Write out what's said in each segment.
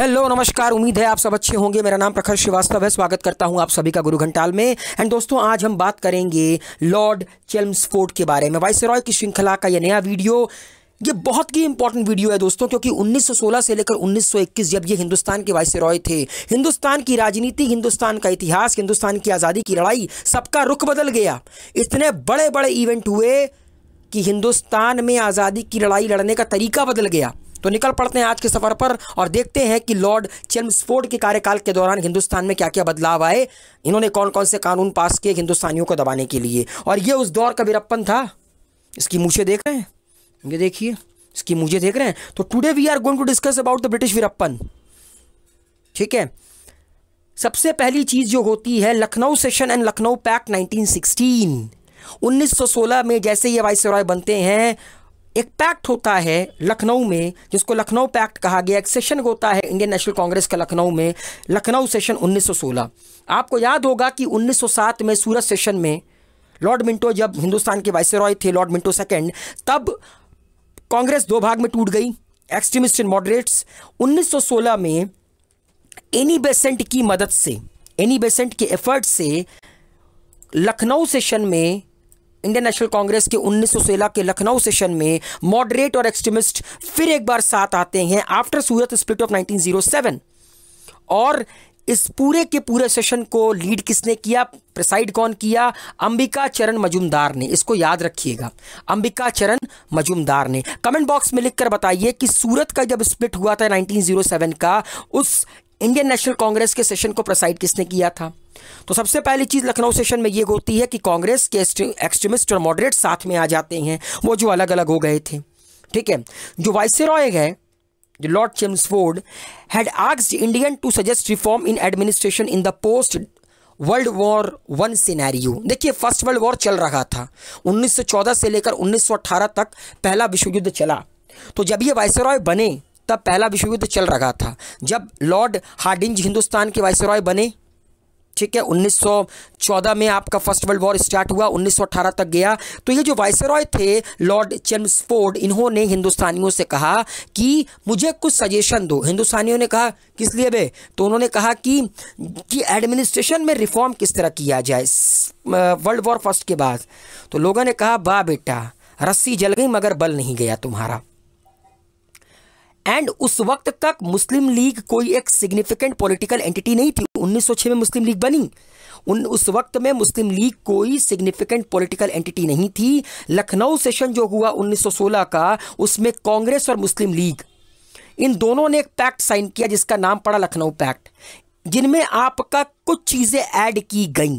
Hello नमस्कार उम्मीद है आप सब अच्छे होंगे मेरा नाम प्रखर श्रीवास्तव है स्वागत करता हूं आप सभी का गुरु घंटाल में एंड दोस्तों आज हम बात करेंगे लॉर्ड फोर्ट के बारे में वाइस रॉय की श्रृंखला का यह नया वीडियो ये बहुत ही इंपॉर्टेंट वीडियो है दोस्तों क्योंकि 1916 से लेकर 1921 जब ये हिंदुस्तान के वाइस रॉय थे हिंदुस्तान की राजनीति हिंदुस्तान का इतिहास हिंदुस्तान की आज़ादी की लड़ाई सबका रुख बदल गया इतने बड़े बड़े इवेंट हुए कि हिंदुस्तान में आज़ादी की लड़ाई लड़ने का तरीका बदल गया तो निकल पड़ते हैं आज के सफ़र पर और देखते हैं कि लॉर्ड चेम्सफोर्ड के कार्यकाल के दौरान हिंदुस्तान में क्या क्या बदलाव आए इन्होंने कौन कौन से कानून पास किए हिंदुस्तानियों को दबाने के लिए और ये उस दौर का वीरप्पन था इसकी मुझे देख रहे हैं ये देखिए इसकी मुझे देख रहे हैं तो today we are going to discuss about the British Veerappan ठीक है सबसे पहली चीज़ जो होती है Lucknow session and Lucknow pact 1916 1916 में जैसे ये वाइस बनते हैं एक पैक्ट होता है लखनऊ में जिसको लखनऊ पैक्ट कहा गया एक सेशन होता है इंडियन नेशनल कांग्रेस का लखनऊ में लखनऊ सेशन 1916 आपको याद होगा कि 1907 में सूरत सेशन में लॉर्ड मिंटो जब हिंदुस्तान के वाइस थे लॉर्ड मिंटो सेकेंड तब कांग्रेस दो भाग में टूट गई एक्सट्रीमिस्ट एंड मॉडरेट्स 1916 में एनी बेसेंट की मदद से एनी बेसेंट के एफर्ट से लखनऊ सेशन में इंडियन नेशनल कांग्रेस के 1916 के लखनऊ सेशन में मॉडरेट और एक्सट्रीमिस्ट फिर एक बार साथ आते हैं आफ्टर सूरत स्प्लिट ऑफ 1907 और इस पूरे के पूरे सेशन को लीड किसने किया प्रिसाइड कौन किया अंबिका चरण मजुमदार ने इसको याद रखिएगा अंबिका चरण मजुमदार ने कमेंट बॉक्स में लिखकर बताइए कि सूरत का जब स्प्लिट हुआ था 1907 का उस इंडियन नेशनल कांग्रेस के सेशन को प्रसाइड किसने किया था तो सबसे पहली चीज़ लखनऊ सेशन में ये होती है कि कांग्रेस के एक्सट्रीमिस्ट और मॉडरेट साथ में आ जाते हैं वो जो अलग अलग हो गए थे ठीक है जो वाइसरॉय है लॉर्ड चेम्स had asked Indian to suggest reform in administration in the post world war one scenario देखिए फर्स्ट वर्ल्ड वॉर चल रहा था 1914 से लेकर 1918 तक पहला विश्व युद्ध चला तो जब ये वायसराय बने तब पहला विश्व युद्ध चल रहा था जब लॉर्ड हार्डिंज हिंदुस्तान के वायसराय बने ठीक है 1914 में आपका फर्स्ट वर्ल्ड वॉर स्टार्ट हुआ 1918 तक गया तो ये जो वायसराय थे लॉर्ड चेम्सफोर्ड इन्होंने हिंदुस्तानियों से कहा कि मुझे कुछ सजेशन दो हिंदुस्तानियों ने कहा किस लिए बे तो उन्होंने कहा कि कि एडमिनिस्ट्रेशन में रिफॉर्म किस तरह किया जाए वर्ल्ड वॉर फर्स्ट के बाद तो लोगों ने कहा बा बेटा रस्सी जल गई मगर बल नहीं गया तुम्हारा एंड उस वक्त तक मुस्लिम लीग कोई एक सिग्निफिकेंट पॉलिटिकल एंटिटी नहीं थी 1906 में मुस्लिम लीग बनी उन उस वक्त में मुस्लिम लीग कोई सिग्निफिकेंट पॉलिटिकल एंटिटी नहीं थी लखनऊ सेशन जो हुआ 1916 का उसमें कांग्रेस और मुस्लिम लीग इन दोनों ने एक पैक्ट साइन किया जिसका नाम पड़ा लखनऊ पैक्ट जिनमें आपका कुछ चीज़ें ऐड की गईं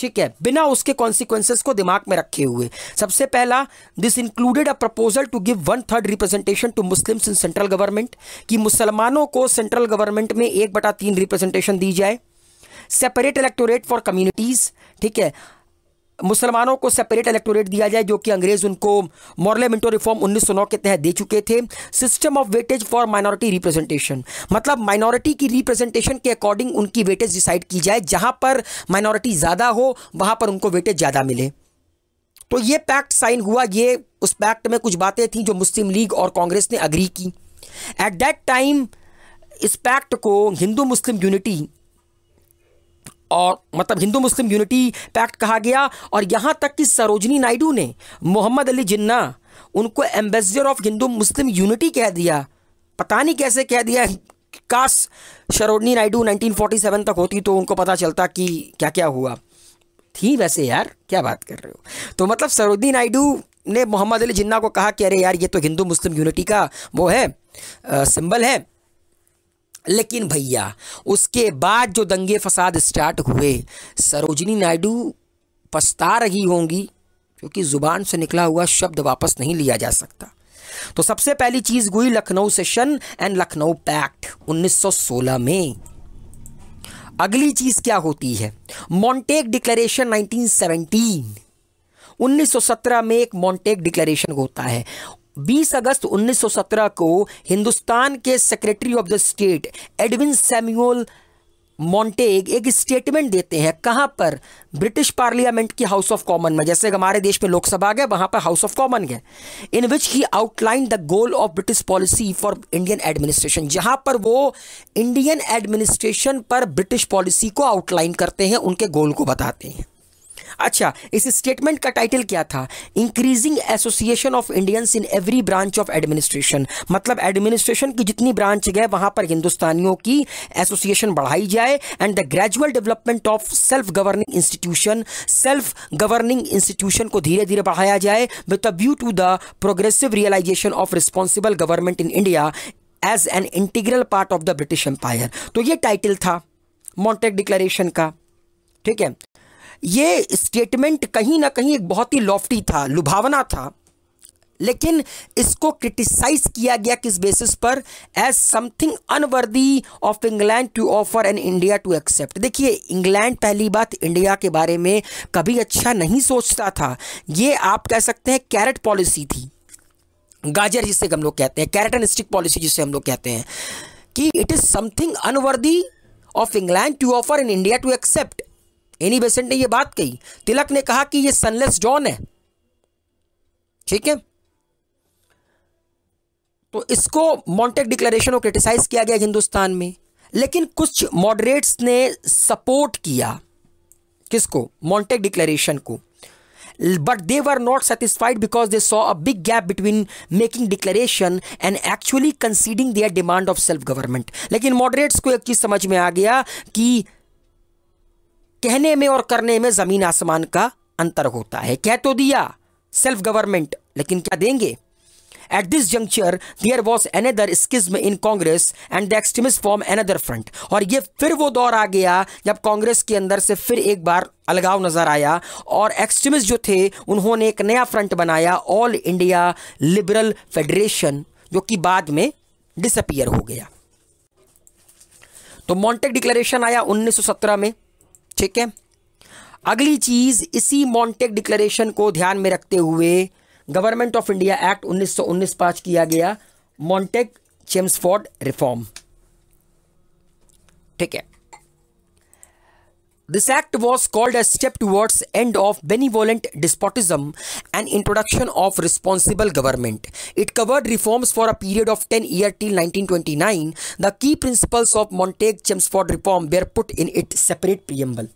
ठीक है बिना उसके कॉन्सिक्वेंसेस को दिमाग में रखे हुए सबसे पहला this included a proposal to give one third representation to Muslims in central government कि मुसलमानों को सेंट्रल गवर्नमेंट में एक बटा तीन रिप्रेजेंटेशन दी जाए सेपरेट इलेक्टोरेट फॉर कम्युनिटीज ठीक है मुसलमानों को सेपरेट इलेक्टोरेट दिया जाए जो कि अंग्रेज उनको रिफॉर्म उन्नीस रिफॉर्म 1909 के तहत दे चुके थे system of weightage for minority representation मतलब माइनॉरिटी की रिप्रेजेंटेशन के अकॉर्डिंग उनकी वेटेज डिसाइड की जाए जहां पर माइनॉरिटी ज़्यादा हो वहां पर उनको वेटेज ज़्यादा मिले तो ये पैक्ट साइन हुआ ये उस पैक्ट में कुछ बातें थी जो मुस्लिम लीग और कांग्रेस ने अग्री की एट दैट टाइम इस पैक्ट को हिंदू मुस्लिम यूनिटी और मतलब हिंदू मुस्लिम यूनिटी पैक्ट कहा गया और यहाँ तक कि सरोजनी नायडू ने मोहम्मद अली जिन्ना उनको ambassador of Hindu Muslim unity कह दिया पता नहीं कैसे कह दिया काश सरोजनी नायडू 1947 तक होती तो उनको पता चलता कि क्या क्या हुआ थी वैसे यार क्या बात कर रहे हो तो मतलब सरोजनी नायडू ने मोहम्मद अली जिन्ना को कहा कि अरे यार ये तो हिंदू मुस्लिम यूनिटी का वो है आ, सिंबल है लेकिन भैया उसके बाद जो दंगे फसाद स्टार्ट हुए सरोजनी नायडू पछता रही होंगी क्योंकि ज़ुबान से निकला हुआ शब्द वापस नहीं लिया जा सकता तो सबसे पहली चीज़ हुई Lucknow session and Lucknow pact 1916 में अगली चीज़ क्या होती है मॉन्टेक डिक्लेरेशन 1917 1917 में एक मॉन्टेक डिक्लेरेशन होता है 20 अगस्त 1917 को हिंदुस्तान के secretary of the state Edwin Samuel Montagu एक स्टेटमेंट देते हैं कहाँ पर ब्रिटिश पार्लियामेंट की हाउस ऑफ कॉमन में जैसे हमारे देश में लोकसभा गए वहाँ पर हाउस ऑफ कॉमन गए in which he outline the goal of British policy for Indian administration जहाँ पर वो इंडियन एडमिनिस्ट्रेशन पर ब्रिटिश पॉलिसी को आउटलाइन करते हैं उनके गोल को बताते हैं अच्छा इस स्टेटमेंट का टाइटल क्या था increasing association of Indians in every branch of administration मतलब एडमिनिस्ट्रेशन की जितनी ब्रांच गए वहां पर हिंदुस्तानियों की एसोसिएशन बढ़ाई जाए and the gradual development of self governing institution self governing institution को धीरे धीरे बढ़ाया जाए with a view to the progressive realisation of responsible government in India as an integral part of the British empire तो ये title था मॉन्टेक declaration का ठीक है ये स्टेटमेंट कहीं ना कहीं एक बहुत ही लॉफ्टी था लुभावना था लेकिन इसको क्रिटिसाइज किया गया किस बेसिस पर as something unworthy of England to offer and India to accept देखिए इंग्लैंड पहली बात इंडिया के बारे में कभी अच्छा नहीं सोचता था ये आप कह सकते हैं कैरेट पॉलिसी थी गाजर जिसे हम लोग कहते हैं कैरेट एंड स्टिक पॉलिसी जिसे हम लोग कहते हैं कि it is something unworthy of England to offer and India to accept Annie Besant ने यह बात कही तिलक ने कहा कि यह सनलेस जॉन है ठीक है तो इसको मॉन्टेक डिक्लेरेशन को क्रिटिसाइज किया गया हिंदुस्तान में लेकिन कुछ मॉडरेट्स ने सपोर्ट किया किसको मॉन्टेक डिक्लेरेशन को but they were not satisfied because they saw a big gap between making declaration and actually conceding their demand of self government लेकिन मॉडरेट्स को एक चीज समझ में आ गया कि कहने में और करने में जमीन आसमान का अंतर होता है कह तो दिया सेल्फ गवर्नमेंट लेकिन क्या देंगे At this juncture, there was another schism in Congress and the extremists form another front और ये फिर वो दौर आ गया जब कांग्रेस के अंदर से फिर एक बार अलगाव नजर आया और एक्सट्रीमिस्ट जो थे उन्होंने एक नया फ्रंट बनाया ऑल इंडिया लिबरल फेडरेशन जो कि बाद में डिसअपियर हो गया तो मॉन्टेक डिक्लेरेशन आया 1917 में ठीक है अगली चीज़ इसी मॉन्टेक डिक्लेरेशन को ध्यान में रखते हुए गवर्नमेंट ऑफ इंडिया एक्ट 1919 पास किया गया मॉन्टेक चेम्सफोर्ड रिफॉर्म ठीक है This act was called a step towards end of benevolent despotism and introduction of responsible government. It covered reforms for a period of 10 years till 1929. The key principles of Montague Chelmsford reform were put in its separate preamble.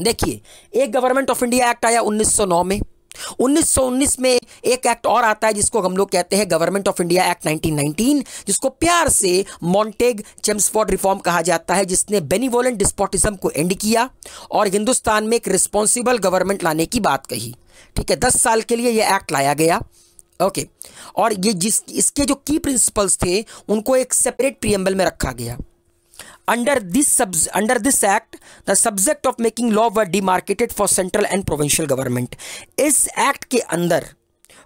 देखिए एक government of India act आया 1909 में 1919 में एक act और आता है जिसको हम लोग कहते हैं गवर्नमेंट ऑफ इंडिया एक्ट 1919 जिसको प्यार से मॉन्टेग चेम्सफोर्ड रिफॉर्म कहा जाता है जिसने बेनिवोलेंट डिस्पोटिज्म को एंड किया और हिंदुस्तान में एक रिस्पॉन्सिबल गवर्नमेंट लाने की बात कही ठीक है दस साल के लिए यह एक्ट लाया गया ओके okay. और ये जिस इसके जो की प्रिंसिपल्स थे उनको एक सेपरेट प्रियम्बल में रखा गया under this under this act the subject of making law were demarcated for central and provincial government इस एक्ट के अंदर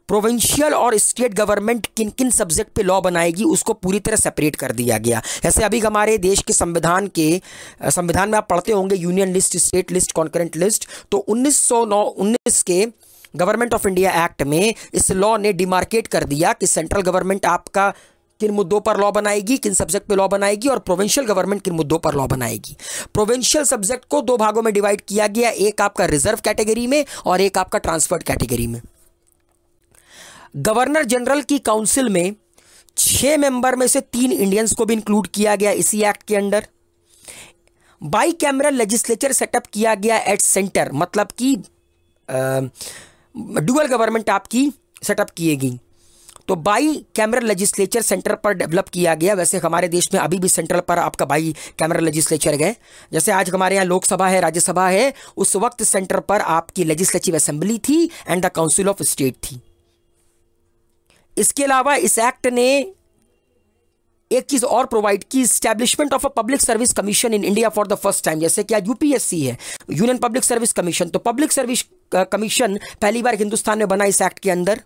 प्रोविंशियल और स्टेट गवर्नमेंट किन किन सब्जेक्ट पे लॉ बनाएगी उसको पूरी तरह सेपरेट कर दिया गया जैसे अभी हमारे देश के संविधान के संविधान में आप पढ़ते होंगे union list state list concurrent list तो 1909 19 के गवर्नमेंट ऑफ इंडिया एक्ट में इस लॉ ने डिमार्केट कर दिया कि सेंट्रल गवर्नमेंट आपका किन मुद्दों पर लॉ बनाएगी किन सब्जेक्ट पे लॉ बनाएगी और प्रोविंशियल गवर्नमेंट किन मुद्दों पर लॉ बनाएगी प्रोविंशियल सब्जेक्ट को दो भागों में डिवाइड किया गया एक आपका रिजर्व कैटेगरी में और एक आपका ट्रांसफर्ड कैटेगरी में गवर्नर जनरल की काउंसिल में छह मेंबर में से तीन इंडियंस को भी इंक्लूड किया गया इसी एक्ट के under bicameral legislature set up किया गया एट सेंटर मतलब कि डुअल गवर्नमेंट आपकी सेटअप किए गई तो बाई कैमरल लेजिस्लेचर सेंटर पर डेवलप किया गया वैसे हमारे देश में अभी भी सेंट्रल पर आपका बाई कैमरल लेजिस्लेचर गए जैसे आज हमारे यहाँ लोकसभा है राज्यसभा है उस वक्त सेंटर पर आपकी लेजिस्लेटिव असेंबली थी and the council of state थी इसके अलावा इस एक्ट ने एक चीज और प्रोवाइड की establishment of a public service commission in India for the first time जैसे कि आज यूपीएससी है यूनियन पब्लिक सर्विस कमीशन तो पब्लिक सर्विस कमीशन पहली बार हिंदुस्तान में बना इस एक्ट के अंदर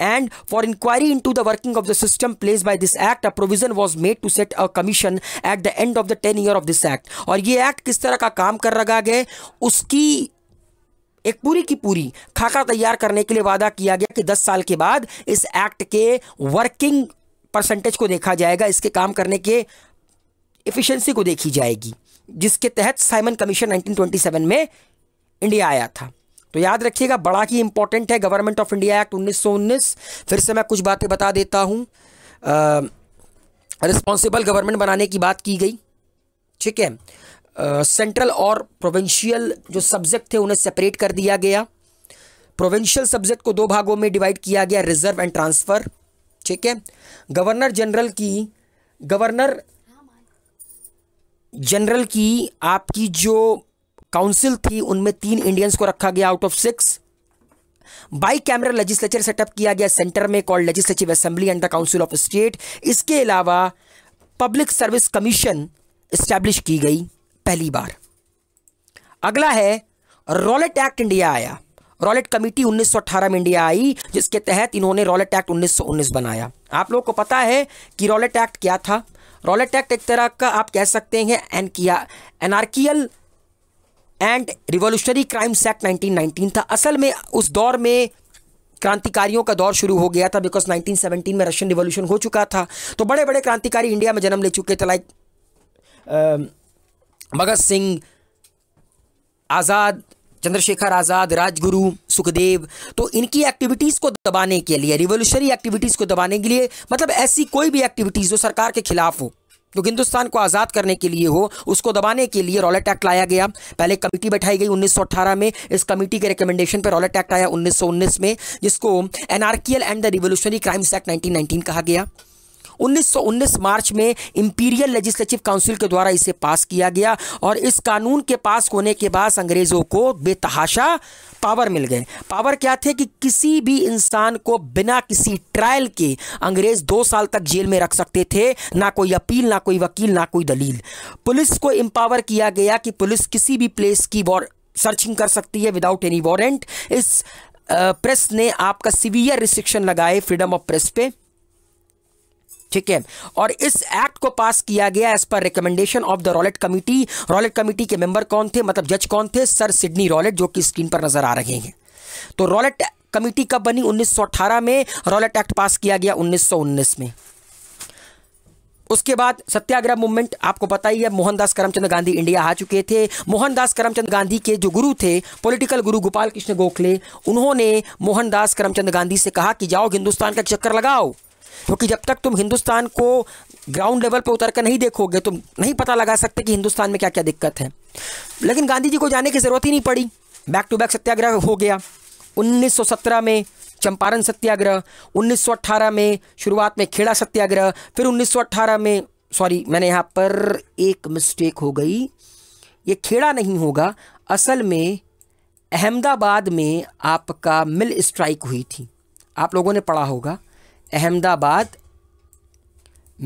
and for inquiry into the working of the system placed by this act a provision was made to set a commission at the end of the ten year of this act और ये act किस तरह का काम कर रखा गया उसकी एक पूरी की पूरी खाका तैयार करने के लिए वादा किया गया कि 10 साल के बाद इस एक्ट के वर्किंग परसेंटेज को देखा जाएगा इसके काम करने के एफिशिएंसी को देखी जाएगी जिसके तहत साइमन कमीशन 1927 में इंडिया आया था तो याद रखिएगा बड़ा ही इंपॉर्टेंट है गवर्नमेंट ऑफ इंडिया एक्ट 1919 फिर से मैं कुछ बातें बता देता हूँ रिस्पॉन्सिबल गवर्नमेंट बनाने की बात की गई ठीक है सेंट्रल और प्रोविंशियल जो सब्जेक्ट थे उन्हें सेपरेट कर दिया गया प्रोविंशियल सब्जेक्ट को दो भागों में डिवाइड किया गया रिजर्व एंड ट्रांसफ़र ठीक है गवर्नर जनरल की गवर्नर जनरल की आपकी जो काउंसिल थी उनमें तीन इंडियंस को रखा गया out of six bicameral legislature set up किया गया सेंटर में called legislative assembly and the council of state इसके अलावा पब्लिक सर्विस कमीशन इस्टेब्लिश की गई पहली बार अगला है रॉलेट एक्ट इंडिया आया रॉलेट कमेटी 1918 में इंडिया आई जिसके तहत इन्होंने रॉलेट एक्ट 1919 बनाया आप लोगों को पता है कि रॉलेट एक्ट क्या था रॉलेट एक्ट एक तरह का आप कह सकते हैं एन किया anarchical and revolutionary crimes act 1919 था असल में उस दौर में क्रांतिकारियों का दौर शुरू हो गया था बिकॉज 1917 में रशियन रिवोल्यूशन हो चुका था तो बड़े बड़े क्रांतिकारी इंडिया में जन्म ले चुके थे लाइक भगत सिंह आज़ाद चंद्रशेखर आज़ाद राजगुरु सुखदेव तो इनकी एक्टिविटीज़ को दबाने के लिए रिवोल्यूशनरी एक्टिविटीज़ को दबाने के लिए मतलब ऐसी कोई भी एक्टिविटीज़ जो सरकार के खिलाफ हो तो हिंदुस्तान को आज़ाद करने के लिए हो उसको दबाने के लिए रॉलेट एक्ट लाया गया पहले कमेटी बैठाई गई 1918 में इस कमेटी के रिकमेंडेशन पर रॉलेट एक्ट आया 1919 में जिसको anarchical and the revolutionary crimes act 1919 कहा गया 1919 मार्च में इंपीरियल लेजिस्लेटिव काउंसिल के द्वारा इसे पास किया गया और इस कानून के पास होने के बाद अंग्रेज़ों को बेतहाशा पावर मिल गए पावर क्या थे कि किसी भी इंसान को बिना किसी ट्रायल के अंग्रेज दो साल तक जेल में रख सकते थे ना कोई अपील ना कोई वकील ना कोई दलील पुलिस को एम्पावर किया गया कि पुलिस किसी भी प्लेस की सर्चिंग कर सकती है विदाउट एनी वारंट इस प्रेस ने आपका सीवियर रिस्ट्रिक्शन लगाए फ्रीडम ऑफ प्रेस पे ठीक है और इस एक्ट को पास किया गया as per recommendation of the Rowlatt committee Rowlatt committee के मेंबर कौन थे मतलब जज कौन थे सर सिडनी रॉलेट जो कि स्क्रीन पर नजर आ रहे हैं तो रॉलेट कमिटी कब बनी 1918 में रॉलेट एक्ट पास किया गया 1919 में उसके बाद सत्याग्रह मूवमेंट आपको पता ही है मोहनदास करमचंद गांधी इंडिया आ चुके थे मोहनदास करमचंद गांधी के जो गुरु थे पॉलिटिकल गुरु गोपाल कृष्ण गोखले उन्होंने मोहनदास करमचंद गांधी से कहा कि जाओ हिंदुस्तान का चक्कर लगाओ क्योंकि जब तक तुम हिंदुस्तान को ग्राउंड लेवल पर उतर कर नहीं देखोगे तुम नहीं पता लगा सकते कि हिंदुस्तान में क्या क्या दिक्कत है लेकिन गांधी जी को जाने की ज़रूरत ही नहीं पड़ी बैक टू बैक सत्याग्रह हो गया 1917 में चंपारण सत्याग्रह 1918 में शुरुआत में खेड़ा सत्याग्रह फिर 1918 में सॉरी मैंने यहाँ पर एक मिस्टेक हो गई ये खेड़ा नहीं होगा असल में अहमदाबाद में आपका मिल स्ट्राइक हुई थी आप लोगों ने पढ़ा होगा अहमदाबाद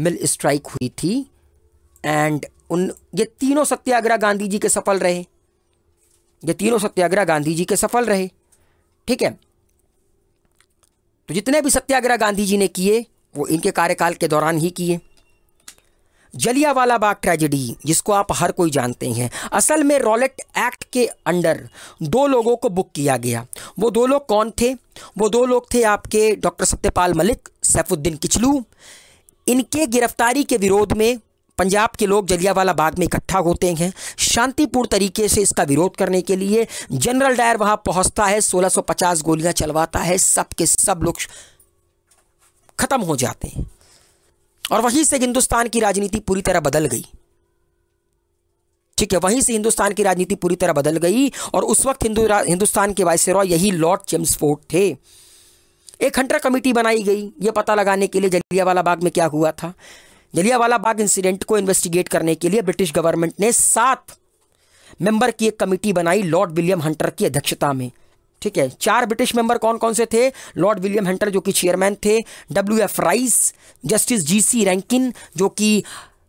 मिल स्ट्राइक हुई थी एंड उन ये तीनों सत्याग्रह गांधी जी के सफल रहे ये तीनों सत्याग्रह गांधी जी के सफल रहे ठीक है तो जितने भी सत्याग्रह गांधी जी ने किए वो इनके कार्यकाल के दौरान ही किए जलियावाला बाग ट्रेजिडी जिसको आप हर कोई जानते हैं असल में रॉलेट एक्ट के अंडर दो लोगों को बुक किया गया वो दो लोग कौन थे वो दो लोग थे आपके डॉक्टर सत्यपाल मलिक सैफुद्दीन किचलू इनके गिरफ्तारी के विरोध में पंजाब के लोग जलियावाला बाग में इकट्ठा होते हैं शांतिपूर्ण तरीके से इसका विरोध करने के लिए जनरल डायर वहां पहुंचता है 1650 गोलियां चलवाता है सबके सब लोग ख़त्म हो जाते हैं और वहीं से हिंदुस्तान की राजनीति पूरी तरह बदल गई ठीक है वहीं से हिंदुस्तान की राजनीति पूरी तरह बदल गई और उस वक्त हिंदु हिंदुस्तान के वायसरॉय यही लॉर्ड चेम्सफोर्ड थे एक हंटर कमेटी बनाई गई ये पता लगाने के लिए जलियावाला बाग में क्या हुआ था जलियावाला बाग इंसिडेंट को इन्वेस्टिगेट करने के लिए ब्रिटिश गवर्नमेंट ने सात मेंबर की एक कमेटी बनाई लॉर्ड विलियम हंटर की अध्यक्षता में ठीक है चार ब्रिटिश मेंबर कौन कौन से थे लॉर्ड विलियम हंटर जो कि चेयरमैन थे W F Rice justice G C Rankin जो कि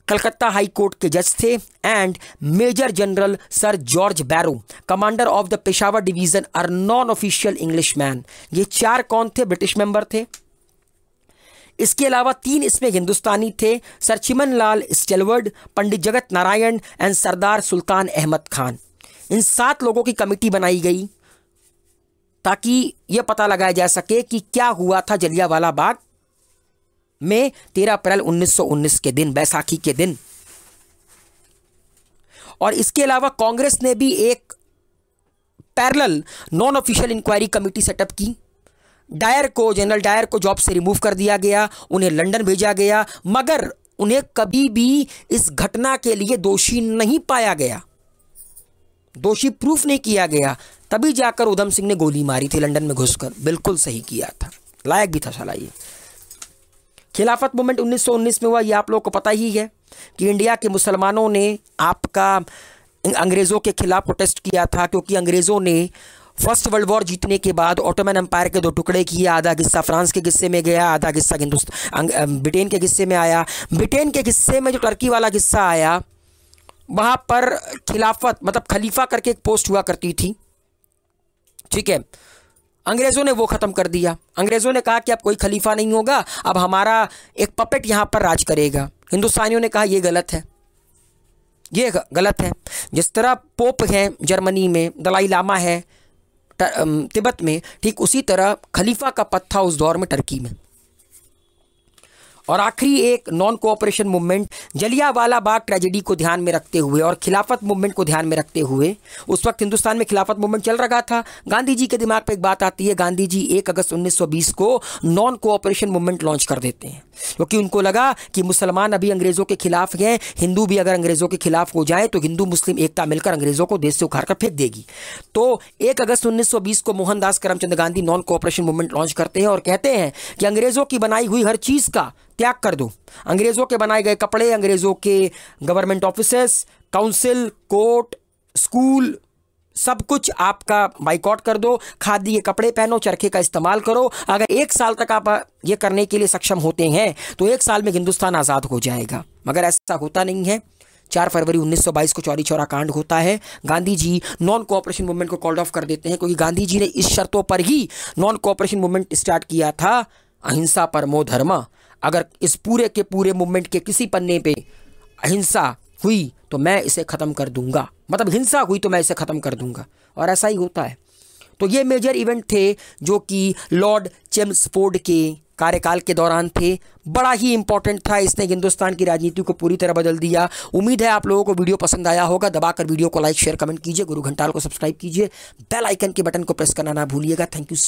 कलकत्ता हाई कोर्ट के जज थे and major general sir George Barrow commander of the Peshawar division are non official Englishman ये चार कौन थे ब्रिटिश मेंबर थे इसके अलावा तीन इसमें हिंदुस्तानी थे sir चिमन Lal Setalvad Pandit Jagat Narayan and Sardar Sultan Ahmed Khan इन सात लोगों की कमेटी बनाई गई ताकि ये पता लगाया जा सके कि क्या हुआ था जलियावाला बाग में 13 अप्रैल 1919 के दिन बैसाखी के दिन और इसके अलावा कांग्रेस ने भी एक parallel non official inquiry committee set up की डायर को जनरल डायर को जॉब से रिमूव कर दिया गया उन्हें लंदन भेजा गया मगर उन्हें कभी भी इस घटना के लिए दोषी नहीं पाया गया दोषी प्रूफ नहीं किया गया तभी जाकर उधम सिंह ने गोली मारी थी लंदन में घुसकर बिल्कुल सही किया था लायक भी था शाला ये खिलाफत मूवमेंट 1919 में हुआ ये आप लोगों को पता ही है कि इंडिया के मुसलमानों ने आपका अंग्रेज़ों के खिलाफ प्रोटेस्ट किया था क्योंकि अंग्रेज़ों ने फर्स्ट वर्ल्ड वॉर जीतने के बाद ऑटोमन एम्पायर के दो टुकड़े किए आधा किस्सा फ्रांस के किस्से में गया आधा किस्सा हिंदुस्तान ब्रिटेन के किस्से में आया ब्रिटेन के किस्से में जो टर्की वाला किस्सा आया वहाँ पर खिलाफत मतलब खलीफा करके एक पोस्ट हुआ करती थी ठीक है अंग्रेज़ों ने वो ख़त्म कर दिया अंग्रेज़ों ने कहा कि अब कोई खलीफा नहीं होगा अब हमारा एक पपेट यहाँ पर राज करेगा हिंदुस्तानियों ने कहा ये गलत है ये गलत है जिस तरह पोप हैं जर्मनी में दलाई लामा है तिब्बत में ठीक उसी तरह खलीफा का पद था उस दौर में टर्की में और आखिरी एक non cooperation movement Jallianwala Bagh tragedy को ध्यान में रखते हुए और खिलाफत मूवमेंट को ध्यान में रखते हुए उस वक्त हिंदुस्तान में खिलाफत मूवमेंट चल रहा था गांधी जी के दिमाग पर एक बात आती है गांधी जी एक अगस्त 1920 को नॉन कोऑपरेशन मूवमेंट लॉन्च कर देते हैं क्योंकि उनको लगा कि मुसलमान अभी अंग्रेज़ों के खिलाफ गए हिंदू भी अगर अंग्रेज़ों के खिलाफ हो जाए तो हिंदू मुस्लिम एकता मिलकर अंग्रेज़ों को देश से उखाड़ कर फेंक देगी तो एक अगस्त 1920 को Mohandas Karamchand Gandhi non cooperation movement launch करते हैं और कहते हैं कि अंग्रेज़ों की बनाई हुई हर चीज़ का त्याग कर दो अंग्रेज़ों के बनाए गए कपड़े अंग्रेज़ों के government offices council court school सब कुछ आपका बाइकआउट कर दो खादी के कपड़े पहनो चरखे का इस्तेमाल करो अगर एक साल तक आप ये करने के लिए सक्षम होते हैं तो एक साल में हिंदुस्तान आज़ाद हो जाएगा मगर ऐसा होता नहीं है चार फरवरी 1922 को चौरी चौरा कांड होता है Gandhi ji non cooperation movement को कॉल्ड ऑफ कर देते हैं क्योंकि गांधी जी ने इस शर्तों पर ही नॉन कोऑपरेशन मूवमेंट स्टार्ट किया था अहिंसा परमो धर्मा अगर इस पूरे के पूरे मूवमेंट के किसी पन्ने पे हिंसा हुई तो मैं इसे ख़त्म कर दूंगा मतलब हिंसा हुई तो मैं इसे ख़त्म कर दूंगा और ऐसा ही होता है तो ये मेजर इवेंट थे जो कि लॉर्ड चेम्सफोर्ड के कार्यकाल के दौरान थे बड़ा ही इंपॉर्टेंट था इसने हिंदुस्तान की राजनीति को पूरी तरह बदल दिया उम्मीद है आप लोगों को वीडियो पसंद आया होगा दबाकर वीडियो को लाइक शेयर कमेंट कीजिए गुरु घंटाल को सब्सक्राइब कीजिए बेल आइकन के बटन को प्रेस करना ना भूलिएगा थैंक यू